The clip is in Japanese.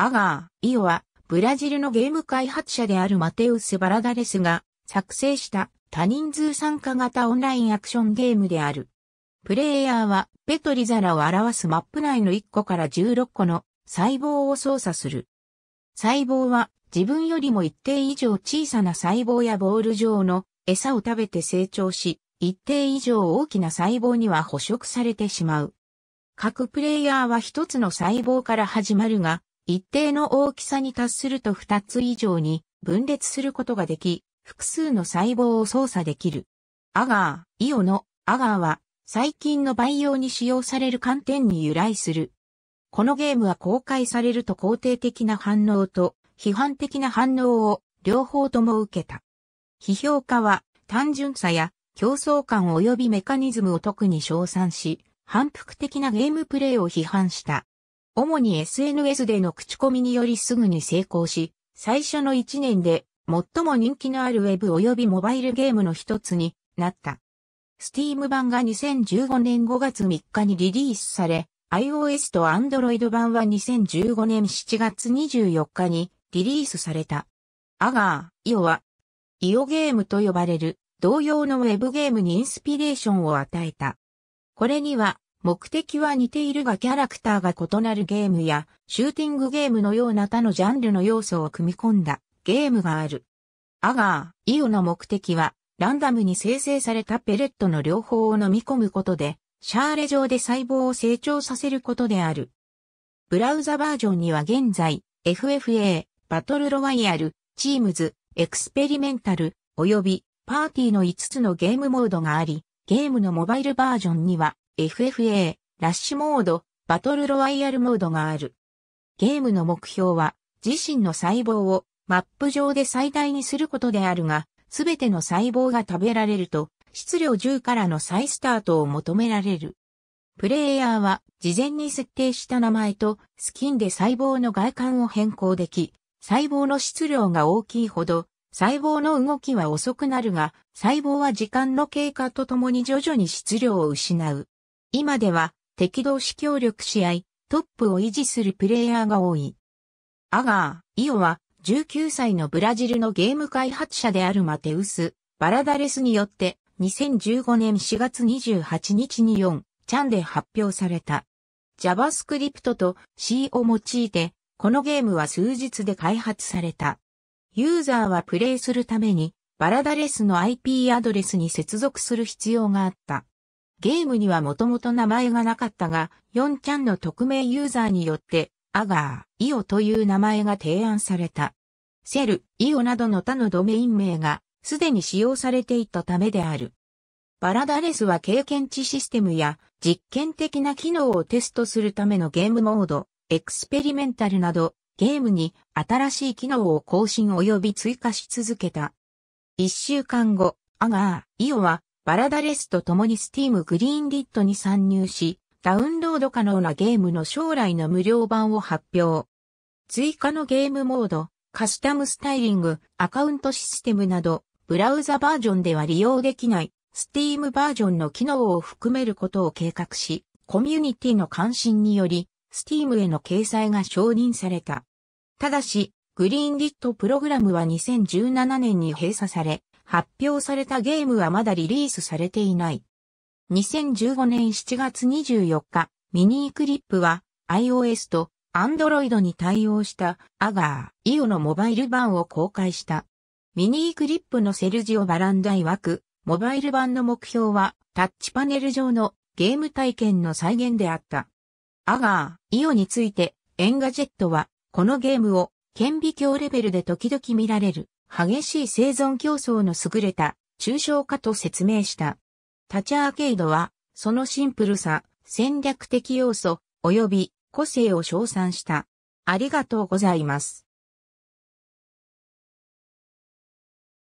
アガー、イオは、ブラジルのゲーム開発者であるマテウス・バラダレスが作成した多人数参加型オンラインアクションゲームである。プレイヤーはペトリ皿を表すマップ内の1個から16個の細胞を操作する。細胞は自分よりも一定以上小さな細胞やボール状の餌を食べて成長し、一定以上大きな細胞には捕食されてしまう。各プレイヤーは一つの細胞から始まるが、一定の大きさに達すると2つ以上に分裂することができ、複数の細胞を操作できる。アガー、イオのアガーは最近の培養に使用される観点に由来する。このゲームは公開されると肯定的な反応と批判的な反応を両方とも受けた。批評家は単純さや競争感及びメカニズムを特に称賛し、反復的なゲームプレイを批判した。主に SNS での口コミによりすぐに成功し、最初の1年で最も人気のあるウェブ及びモバイルゲームの一つになった。Steam 版が2015年5月3日にリリースされ、iOS と Android 版は2015年7月24日にリリースされた。アガー、イオは、イオゲームと呼ばれる同様のウェブゲームにインスピレーションを与えた。これには目的は似ているがキャラクターが異なるゲームや、シューティングゲームのような他のジャンルの要素を組み込んだゲームがある。アガー、イオの目的は、ランダムに生成されたペレットの両方を飲み込むことで、シャーレ上で細胞を成長させることである。ブラウザバージョンには現在、FFA、バトルロワイヤル、チームズ、エクスペリメンタル、及びパーティーの5つのゲームモードがあり、ゲームのモバイルバージョンには、FFA、ラッシュモード、バトルロワイヤルモードがある。ゲームの目標は、自身の細胞をマップ上で最大にすることであるが、すべての細胞が食べられると、質量10からの再スタートを求められる。プレイヤーは事前に設定した名前とスキンで細胞の外観を変更でき、細胞の質量が大きいほど細胞の動きは遅くなるが、細胞は時間の経過とともに徐々に質量を失う。今では敵同士協力し合い、トップを維持するプレイヤーが多い。アガー、イオは19歳のブラジルのゲーム開発者であるマテウス、バラダレスによって2015年4月28日に4、チャンで発表された。JavaScript と C を用いて、このゲームは数日で開発された。ユーザーはプレイするために、バラダレスの IP アドレスに接続する必要があった。ゲームにはもともと名前がなかったが、4ちゃんの匿名ユーザーによって、アガー、イオという名前が提案された。セル、イオなどの他のドメイン名が、すでに使用されていたためである。バラダレスは経験値システムや実験的な機能をテストするためのゲームモード、エクスペリメンタルなど、ゲームに新しい機能を更新及び追加し続けた。一週間後、アガー、イオはバラダレスと共に Steam グリーンリッドに参入し、ダウンロード可能なゲームの将来の無料版を発表。追加のゲームモード、カスタムスタイリング、アカウントシステムなど、ブラウザバージョンでは利用できない、Steam バージョンの機能を含めることを計画し、コミュニティの関心により、Steam への掲載が承認された。ただし、グリーンリッドプログラムは2017年に閉鎖され、発表されたゲームはまだリリースされていない。2015年7月24日、ミニークリップは iOS と Android に対応したアガー、イオのモバイル版を公開した。ミニークリップのセルジオ・バランダイ枠、モバイル版の目標はタッチパネル上のゲーム体験の再現であった。アガー、イオについてエンガジェットはこのゲームを顕微鏡レベルで時々見られる激しい生存競争の優れた抽象化と説明した。タチアーケイドは、そのシンプルさ、戦略的要素、及び個性を称賛した。ありがとうございます。